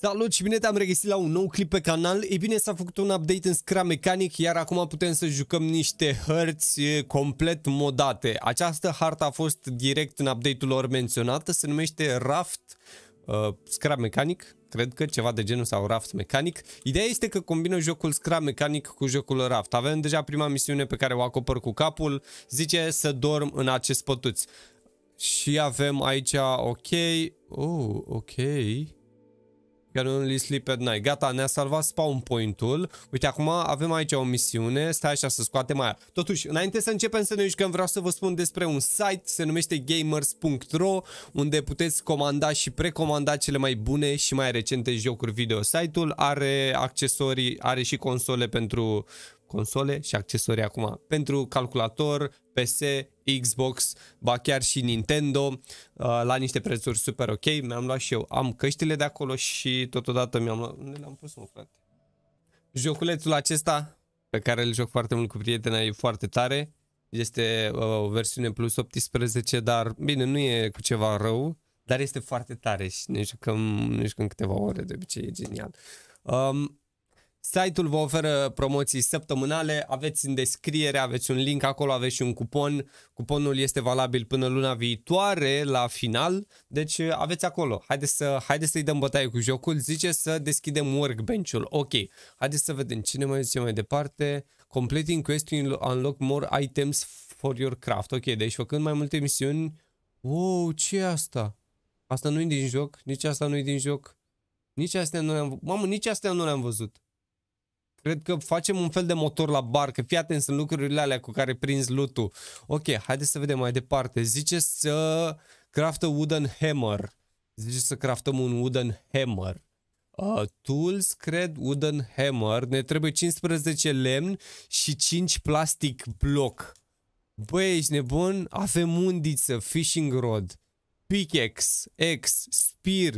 Salut și bine te-am regăsit la un nou clip pe canal. Ei bine, s-a făcut un update în Scra Mechanic, iar acum putem să jucăm niște hărți complet modate. Această hartă a fost direct în update-ul lor menționat, se numește Raft uh, Scra Mechanic, cred că ceva de genul sau Raft Mechanic. Ideea este că combină jocul Scra Mechanic cu jocul Raft. Avem deja prima misiune pe care o acopăr cu capul, zice să dorm în acest pătuț. Și avem aici, ok, oh, ok... Can only sleep at night. Gata, ne-a salvat spawn point-ul. Uite, acum avem aici o misiune. Stai așa să scoatem aia. Totuși, înainte să începem să ne jucăm, vreau să vă spun despre un site. Se numește gamers.ro unde puteți comanda și precomanda cele mai bune și mai recente jocuri video. Site-ul are accesorii, are și console pentru console și accesorii acum pentru calculator, PS, Xbox, ba chiar și Nintendo uh, la niște prețuri super ok. Mi-am luat și eu, am căștile de acolo și totodată mi-am luat... Unde le-am pus, mă, frate? Joculețul acesta, pe care îl joc foarte mult cu prietena, e foarte tare. Este uh, o versiune plus 18, dar bine, nu e cu ceva rău, dar este foarte tare și ne jucăm, ne jucăm câteva ore, de obicei e genial. Um, Site-ul vă oferă promoții săptămânale, aveți în descriere, aveți un link acolo, aveți și un cupon. Cuponul este valabil până luna viitoare, la final, deci aveți acolo. Haideți, să, haideți să-i dăm bătaie cu jocul, zice să deschidem workbench-ul. Ok, haideți să vedem cine mai zice mai departe. Completing quest to unlock more items for your craft. Ok, deci făcând mai multe misiuni... Wow, ce e asta? Asta nu e din joc, nici asta nu e din joc. Nici astea nu le-am... Mamă, nici astea nu le-am văzut. Cred că facem un fel de motor la barcă. Fii atent, sunt lucrurile alea cu care prinzi lutul. Ok, haideți să vedem mai departe. Zice să craftă wooden hammer. Zice să craftăm un wooden hammer. Uh, tools, cred, wooden hammer. Ne trebuie 15 lemn și 5 plastic bloc. Băi, ești nebun? Avem undiță, fishing rod, pickaxe, X, spear,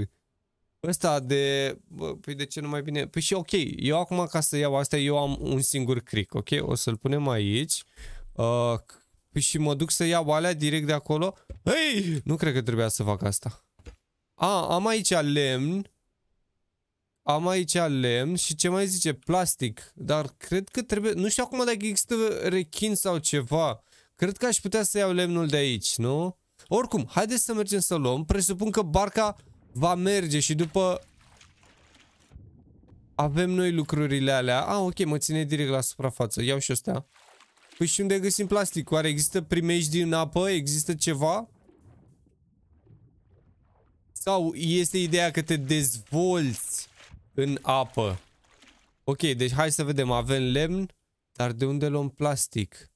ăsta de, bă, păi de ce nu mai bine? Păi și ok, eu acum ca să iau asta, eu am un singur cric, ok? O să-l punem aici uh, păi și mă duc să iau alea direct de acolo. Hei, nu cred că trebuia să fac asta. A, am aici lemn. Am aici lemn și ce mai zice? Plastic. Dar cred că trebuie, nu știu acum dacă există rechin sau ceva. Cred că aș putea să iau lemnul de aici, nu? Oricum, haideți să mergem să luăm. Presupun că barca va merge și după avem noi lucrurile alea. Ah, ok, mă ține direct la suprafață. Iau și astea. Păi și unde găsim plastic? Oare există primești în apă? Există ceva? Sau este ideea că te dezvolți în apă? Ok, deci hai să vedem. Avem lemn, dar de unde luăm plastic?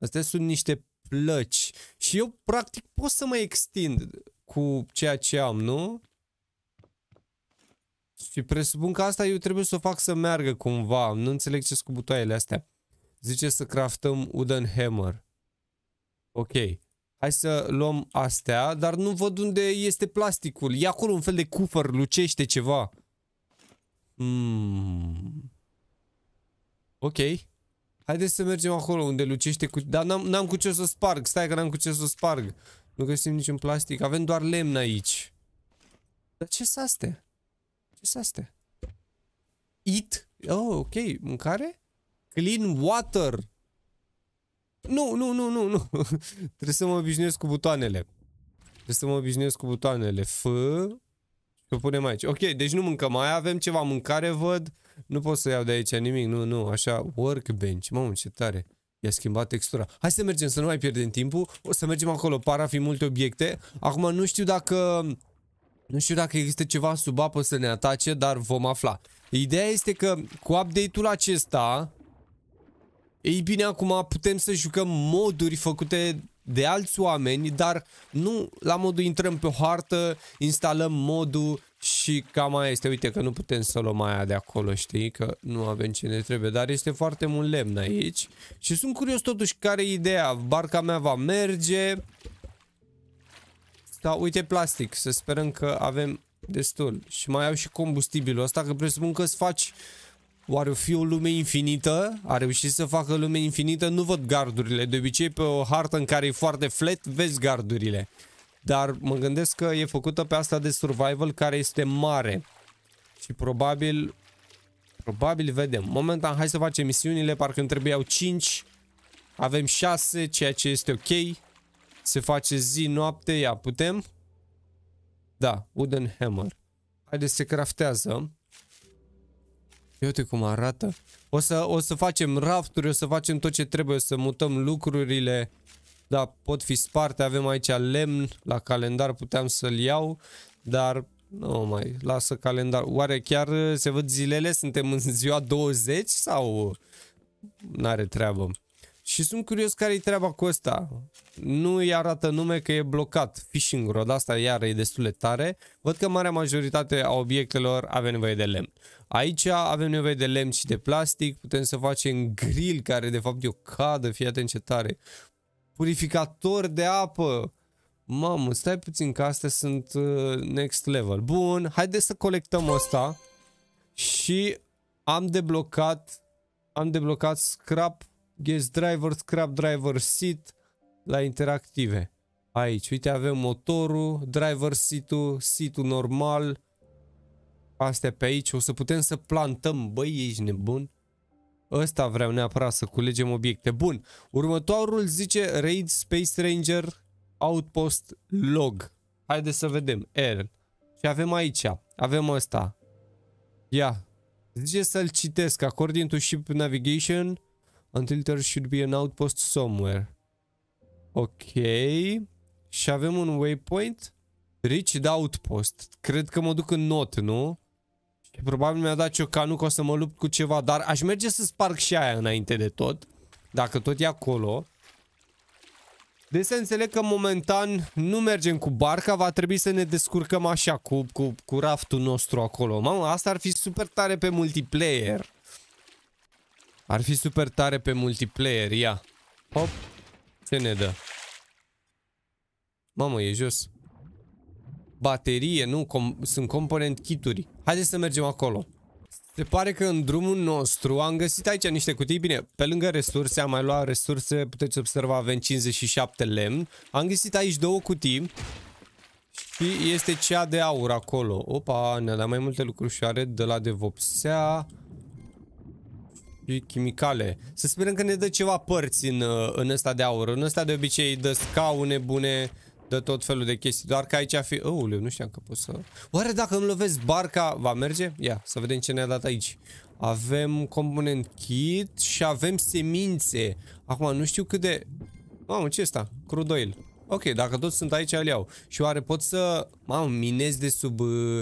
Astea sunt niște plăci. Și eu, practic, pot să mă extind cu ceea ce am, nu? Și presupun că asta eu trebuie să o fac să meargă cumva. Nu înțeleg ce cu butoaiele astea. Zice să craftăm wooden hammer. Ok. Hai să luăm astea, dar nu văd unde este plasticul. E acolo un fel de cufăr, lucește ceva. Hmm. Ok. Haideți să mergem acolo unde lucește cu... Dar n-am cu ce să sparg. Stai că n-am cu ce să sparg. Nu găsim niciun plastic. Avem doar lemn aici. Dar ce sunt astea? sunt astea? Eat? Oh, ok, mâncare? Clean water! Nu, nu, nu, nu, nu. Trebuie să mă obișnuiesc cu butoanele. Trebuie să mă obișnuiesc cu butoanele. F. Să punem aici. Ok, deci nu mâncăm. Mai avem ceva mâncare, văd. Nu pot să iau de aici nimic. Nu, nu. Așa, workbench. Mamă, ce tare. I-a schimbat textura. Hai să mergem, să nu mai pierdem timpul. O să mergem acolo. Par a fi multe obiecte. Acum nu știu dacă nu știu dacă există ceva sub apă să ne atace, dar vom afla. Ideea este că cu update-ul acesta, ei bine, acum putem să jucăm moduri făcute de alți oameni, dar nu la modul intrăm pe o hartă, instalăm modul și cam mai este. Uite că nu putem să luăm aia de acolo, știi, că nu avem ce ne trebuie, dar este foarte mult lemn aici. Și sunt curios totuși care e ideea, barca mea va merge, da, uite plastic, să sperăm că avem destul. Și mai au și combustibilul ăsta, că presupun că îți faci... Oare fi o lume infinită? A reușit să facă lume infinită? Nu văd gardurile. De obicei, pe o hartă în care e foarte flat, vezi gardurile. Dar mă gândesc că e făcută pe asta de survival, care este mare. Și probabil... Probabil vedem. Momentan, hai să facem misiunile. Parcă îmi trebuiau 5. Avem 6, ceea ce este ok. Se face zi, noapte, ia, putem? Da, wooden hammer. Haideți să craftează. uite cum arată. O să, o să facem rafturi, o să facem tot ce trebuie, o să mutăm lucrurile. Da, pot fi sparte, avem aici lemn, la calendar puteam să-l iau, dar nu mai, lasă calendar. Oare chiar se văd zilele? Suntem în ziua 20 sau n-are treabă? Și sunt curios care-i treaba cu ăsta. Nu îi arată nume că e blocat. Phishing rod, asta iar e destul de tare. Văd că marea majoritate a obiectelor avem nevoie de lemn. Aici avem nevoie de lemn și de plastic. Putem să facem grill, care de fapt e o cadă, fii atent ce tare. Purificator de apă. Mamă, stai puțin că astea sunt uh, next level. Bun, haideți să colectăm ăsta. Și am deblocat am deblocat scrap Guest driver, scrap driver seat la interactive. Aici, uite, avem motorul, driver seat-ul, seat-ul normal. Astea pe aici, o să putem să plantăm, băi, ești nebun. Ăsta vreau neapărat să culegem obiecte. Bun, următorul zice Raid Space Ranger Outpost Log. Haideți să vedem, R. Și avem aici, avem ăsta. Ia, zice să-l citesc. According to ship navigation, Until there should be an outpost somewhere. Ok. Și avem un waypoint. Reached outpost. Cred că mă duc în not, nu? Și probabil mi-a dat ciocanul că o să mă lupt cu ceva. Dar aș merge să sparg și aia înainte de tot. Dacă tot e acolo. Deci să înțeleg că momentan nu mergem cu barca, va trebui să ne descurcăm așa cu, cu, cu raftul nostru acolo. Mamă, asta ar fi super tare pe multiplayer. Ar fi super tare pe multiplayer, ia. Hop. Ce ne dă? Mamă, e jos. Baterie, nu, com sunt component kituri. Haideți să mergem acolo. Se pare că în drumul nostru am găsit aici niște cutii. Bine, pe lângă resurse, am mai luat resurse, puteți observa, avem 57 lemn. Am găsit aici două cutii. Și este cea de aur acolo. Opa, ne-a dat mai multe lucrușoare de la de vopsea chimicale. Să sperăm că ne dă ceva părți în, uh, în ăsta de aur. În ăsta de obicei dă scaune bune, dă tot felul de chestii. Doar că aici a fi... Ouleu, nu știam că pot să... Oare dacă îmi lovesc barca, va merge? Ia, să vedem ce ne-a dat aici. Avem component kit și avem semințe. Acum, nu știu cât de... Mamă, ce asta? Crudoil. Ok, dacă toți sunt aici, îl iau. Și oare pot să... Mamă, minez de sub... Uh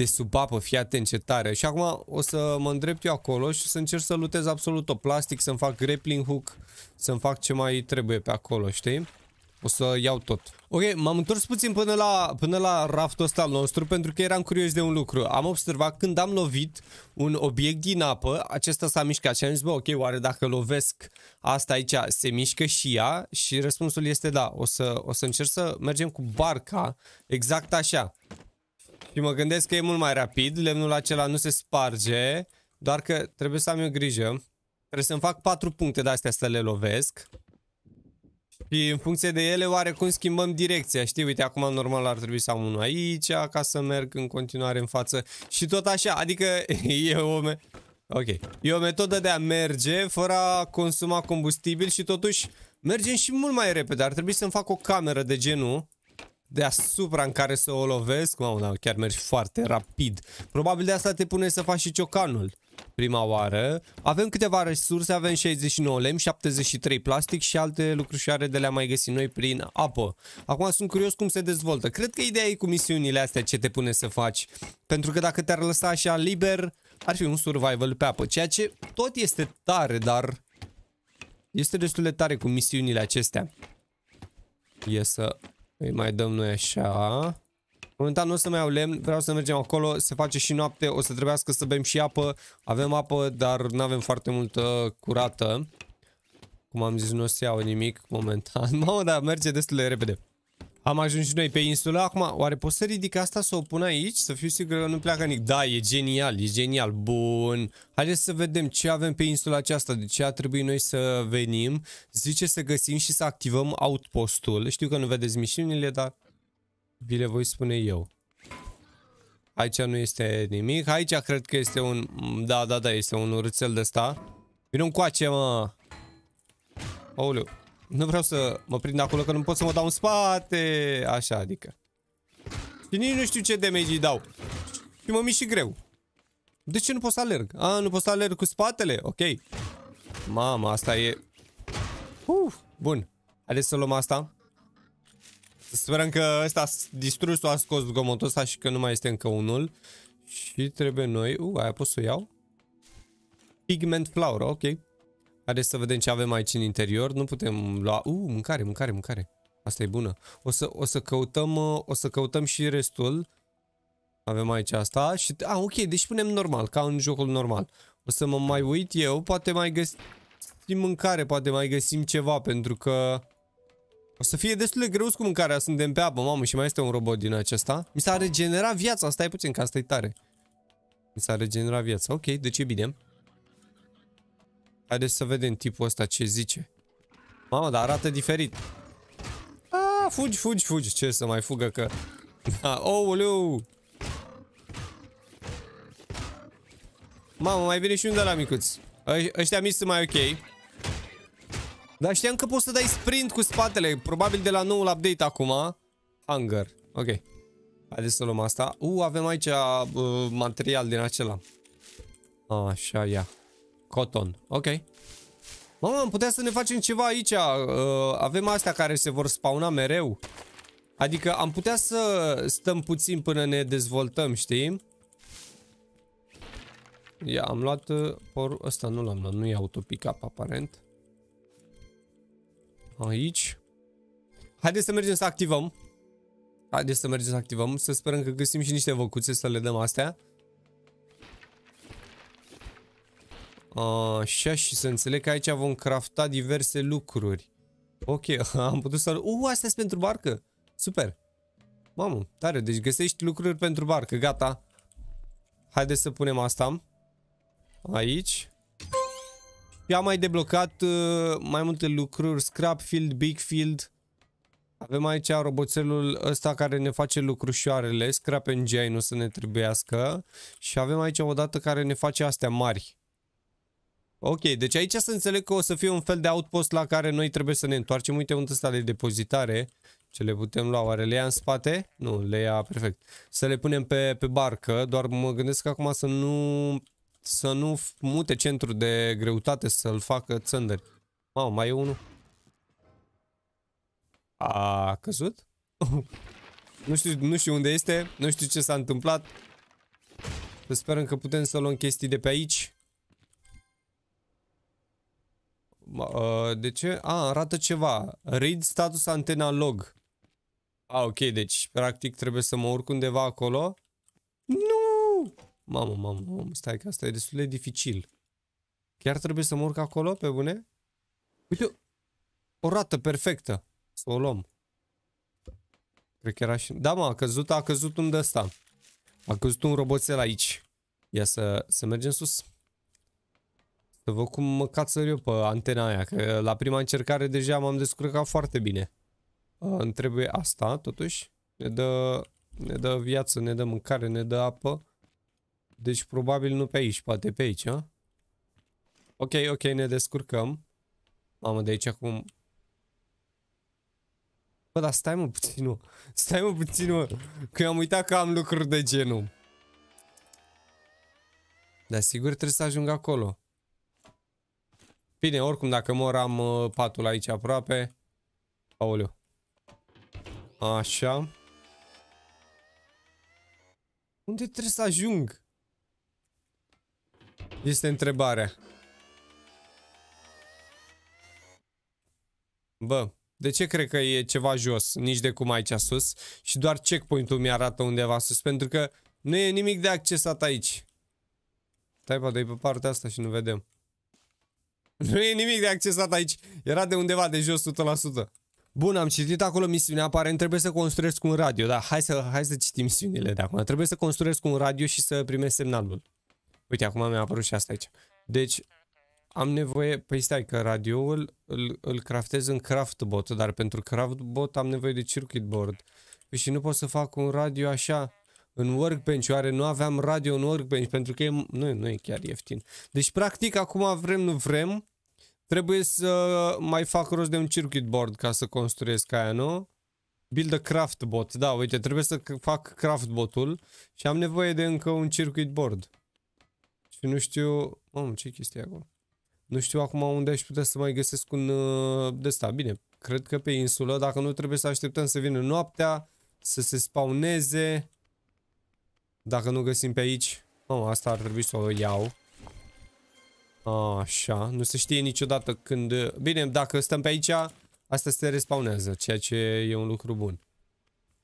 de sub apă, fii atent ce tare. Și acum o să mă îndrept eu acolo și să încerc să lutez absolut tot plastic, să-mi fac grappling hook, să-mi fac ce mai trebuie pe acolo, știi? O să iau tot. Ok, m-am întors puțin până la, până la raftul ăsta al nostru pentru că eram curios de un lucru. Am observat când am lovit un obiect din apă, acesta s-a mișcat și am zis, bă, ok, oare dacă lovesc asta aici, se mișcă și ea? Și răspunsul este da. O să, o să încerc să mergem cu barca exact așa. Și mă gândesc că e mult mai rapid, lemnul acela nu se sparge, doar că trebuie să am eu grijă. Trebuie să-mi fac patru puncte de-astea să le lovesc. Și în funcție de ele, oare cum schimbăm direcția, știi? Uite, acum normal ar trebui să am unul aici, ca să merg în continuare în față. Și tot așa, adică e o... Ok. E o metodă de a merge fără a consuma combustibil și totuși mergem și mult mai repede. Ar trebui să-mi fac o cameră de genul deasupra în care să o lovesc. Mamă, da, chiar mergi foarte rapid. Probabil de asta te pune să faci și ciocanul prima oară. Avem câteva resurse, avem 69 lemn, 73 plastic și alte are de le-am mai găsit noi prin apă. Acum sunt curios cum se dezvoltă. Cred că ideea e cu misiunile astea ce te pune să faci. Pentru că dacă te-ar lăsa așa liber, ar fi un survival pe apă. Ceea ce tot este tare, dar este destul de tare cu misiunile acestea. E să îi mai dăm noi așa. Momentan nu o să mai au lemn, vreau să mergem acolo, se face și noapte, o să trebuiască să bem și apă. Avem apă, dar nu avem foarte multă curată. Cum am zis, nu o să iau nimic momentan. Mamă, dar merge destul de repede. Am ajuns și noi pe insulă. Acum, oare pot să ridic asta, să o pun aici? Să fiu sigur că nu pleacă nici. Da, e genial, e genial. Bun. Haideți să vedem ce avem pe insula aceasta, de ce a trebuit noi să venim. Zice să găsim și să activăm outpostul. Știu că nu vedeți misiunile, dar vi le voi spune eu. Aici nu este nimic. Aici cred că este un... Da, da, da, este un urțel de ăsta. Vino încoace, mă! Oh, nu vreau să mă prind acolo că nu pot să mă dau în spate. Așa, adică. Și nici nu știu ce damage îi dau. Și mă mișc greu. De ce nu pot să alerg? A, nu pot să alerg cu spatele? Ok. Mama, asta e... Uf, bun. Haideți să luăm asta. sperăm că ăsta a distrus-o, a scos gomotul ăsta și că nu mai este încă unul. Și trebuie noi... U, uh, aia pot să o iau? Pigment flower, ok. Haideți să vedem ce avem aici în interior. Nu putem lua... Uh, mâncare, mâncare, mâncare. Asta e bună. O să, o să, căutăm, uh, o să căutăm și restul. Avem aici asta și... A, ah, ok, deci punem normal, ca în jocul normal. O să mă mai uit eu, poate mai găsim mâncare, poate mai găsim ceva, pentru că... O să fie destul de greu cu mâncarea, suntem pe apă, mamă, și mai este un robot din acesta. Mi s-a regenerat viața, stai puțin, că asta e tare. Mi s-a regenerat viața, ok, deci e bine. Haideți să vedem tipul ăsta ce zice. Mamă, dar arată diferit. A, fugi, fugi, fugi. Ce să mai fugă că... Oh, ouleu! Mamă, mai vine și un de la micuț. Ăștia mi sunt mai ok. Dar știam că poți să dai sprint cu spatele. Probabil de la noul update acum. Hunger. Ok. Haideți să luăm asta. U, avem aici uh, material din acela. Așa, ia. Coton. Ok. Mamă, am putea să ne facem ceva aici. Uh, avem astea care se vor spauna mereu. Adică am putea să stăm puțin până ne dezvoltăm, știi? Ia, am luat uh, por. ăsta, nu l-am luat, nu e autopicap aparent. Aici. Haideți să mergem să activăm. Haideți să mergem să activăm, să sperăm că găsim și niște văcuțe să le dăm astea. Așa, și să înțeleg că aici vom crafta diverse lucruri. Ok, am putut să... Uh, astea sunt pentru barcă. Super. Mamă, tare. Deci găsești lucruri pentru barcă. Gata. Haideți să punem asta. Aici. Și am mai deblocat uh, mai multe lucruri. Scrap field, big field. Avem aici roboțelul ăsta care ne face lucrușoarele. Scrap engine nu să ne trebuiască. Și avem aici o dată care ne face astea mari. Ok, deci aici să înțeleg că o să fie un fel de outpost la care noi trebuie să ne întoarcem. Uite unde sunt de depozitare. Ce le putem lua? Oare le ia în spate? Nu, le ia perfect. Să le punem pe, pe barcă, doar mă gândesc acum să nu, să nu mute centrul de greutate, să-l facă țândări. Mamă, mai e unul. A căzut? nu, știu, nu știu unde este, nu știu ce s-a întâmplat. sperăm că putem să luăm chestii de pe aici. Uh, de ce? A, arată ceva. Read status antena log. A, ok, deci practic trebuie să mă urc undeva acolo. Nu! Mamă, mamă, mamă, stai că asta e destul de dificil. Chiar trebuie să mă urc acolo, pe bune? Uite, o rată perfectă. Să o luăm. Cred că era și... Da, mă, a căzut, a căzut unde ăsta. A căzut un roboțel aici. Ia să, să mergem sus. Să văd cum mă cațăr eu pe antena aia, că la prima încercare deja m-am descurcat foarte bine. Îmi trebuie asta, totuși. Ne dă, ne dă viață, ne dă mâncare, ne dă apă. Deci probabil nu pe aici, poate pe aici, a? Ok, ok, ne descurcăm. Mamă, de aici acum... Bă, dar stai mă puțin, mă. Stai mă puțin, mă. Că am uitat că am lucruri de genul. Dar sigur trebuie să ajung acolo. Bine, oricum, dacă mor, am uh, patul aici aproape. Aoleu. Așa. Unde trebuie să ajung? Este întrebarea. Bă, de ce cred că e ceva jos, nici de cum aici sus? Și doar checkpoint-ul mi-arată undeva sus, pentru că nu e nimic de accesat aici. Taipa, poate pe partea asta și nu vedem. Nu e nimic de accesat aici. Era de undeva de jos 100%. Bun, am citit acolo misiunea, aparent trebuie să construiesc un radio, dar hai să, hai să citim misiunile de acum. Trebuie să construiesc un radio și să primesc semnalul. Uite, acum mi-a apărut și asta aici. Deci, am nevoie, păi stai că radioul îl, îl craftez în craftbot, dar pentru craftbot am nevoie de circuit board. Păi și nu pot să fac un radio așa în workbench, oare nu aveam radio în workbench pentru că e, nu, nu e chiar ieftin. Deci practic acum vrem, nu vrem, Trebuie să mai fac rost de un circuit board ca să construiesc aia, nu? Build a craft bot. Da, uite, trebuie să fac craft botul și am nevoie de încă un circuit board. Și nu știu... Mamă, ce chestie acolo? Nu știu acum unde aș putea să mai găsesc un uh, de asta. Bine, cred că pe insulă, dacă nu trebuie să așteptăm să vină noaptea, să se spauneze. Dacă nu găsim pe aici... Mamă, asta ar trebui să o iau. Așa, nu se știe niciodată când... Bine, dacă stăm pe aici, asta se respawnează, ceea ce e un lucru bun.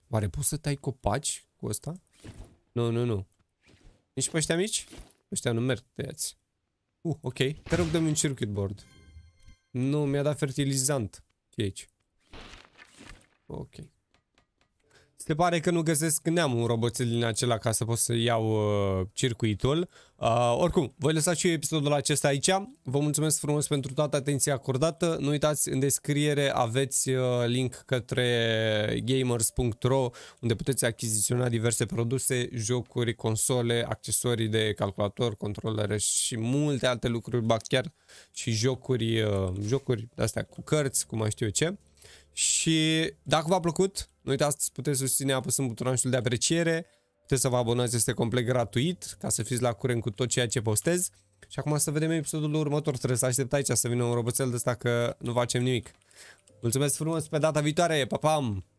Oare poți să tai copaci cu ăsta? Nu, nu, nu. Nici pe ăștia mici? Ăștia nu merg, tăiați. Uh, ok. Te rog, dă un circuit board. Nu, mi-a dat fertilizant. Ce aici? Ok. Se pare că nu găsesc neamul roboțel din acela ca să pot să iau uh, circuitul. Uh, oricum, voi lăsa și eu episodul acesta aici. Vă mulțumesc frumos pentru toată atenția acordată. Nu uitați, în descriere aveți uh, link către gamers.ro unde puteți achiziționa diverse produse, jocuri, console, accesorii de calculator, controlere și multe alte lucruri, ba chiar și jocuri, uh, jocuri astea cu cărți, cum mai știu eu ce. Și dacă v-a plăcut, nu uitați, puteți susține apăsând butonul de apreciere, puteți să vă abonați, este complet gratuit, ca să fiți la curent cu tot ceea ce postez. Și acum să vedem episodul următor, trebuie să aștept aici să vină un roboțel de ăsta că nu facem nimic. Mulțumesc frumos, pe data viitoare, pa, pam!